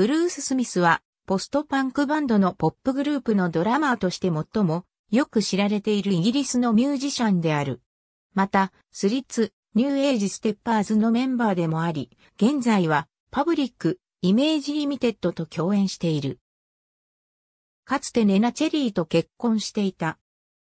ブルース・スミスは、ポストパンクバンドのポップグループのドラマーとして最もよく知られているイギリスのミュージシャンである。また、スリッツ、ニューエイジ・ステッパーズのメンバーでもあり、現在はパブリック、イメージ・リミテッドと共演している。かつてネナ・チェリーと結婚していた。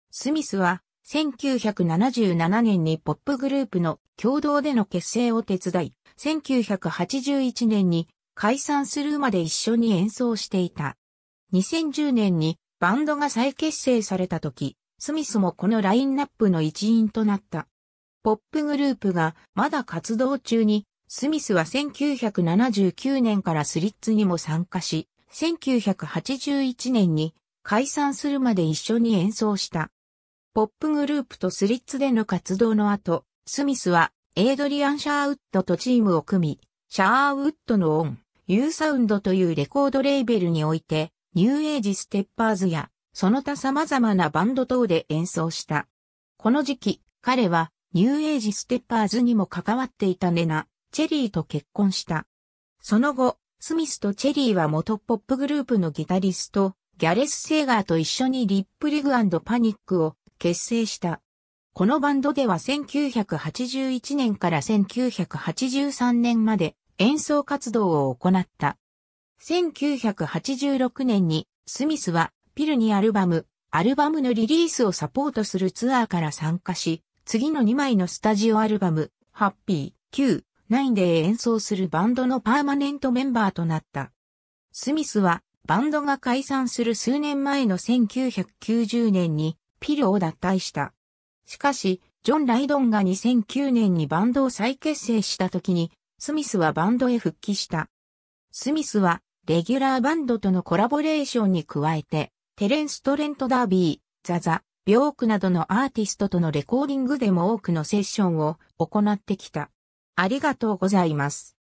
スミスは、1977年にポップグループの共同での結成を手伝い、1981年に解散するまで一緒に演奏していた。2010年にバンドが再結成された時、スミスもこのラインナップの一員となった。ポップグループがまだ活動中に、スミスは1979年からスリッツにも参加し、1981年に解散するまで一緒に演奏した。ポップグループとスリッツでの活動の後、スミスはエイドリアン・シャーウッドとチームを組み、シャーウッドのオン、ユーサウンドというレコードレーベルにおいて、ニューエイジステッパーズや、その他様々なバンド等で演奏した。この時期、彼は、ニューエイジステッパーズにも関わっていたネナ、チェリーと結婚した。その後、スミスとチェリーは元ポップグループのギタリスト、ギャレス・セーガーと一緒にリップリグパニックを結成した。このバンドでは1981年から1983年まで演奏活動を行った。1986年にスミスはピルにアルバム、アルバムのリリースをサポートするツアーから参加し、次の2枚のスタジオアルバム、ハッピー、Q、9で演奏するバンドのパーマネントメンバーとなった。スミスはバンドが解散する数年前の1990年にピルを脱退した。しかし、ジョン・ライドンが2009年にバンドを再結成した時にスミスはバンドへ復帰した。スミスは、レギュラーバンドとのコラボレーションに加えて、テレンス・トレント・ダービー、ザザ、ビョークなどのアーティストとのレコーディングでも多くのセッションを行ってきた。ありがとうございます。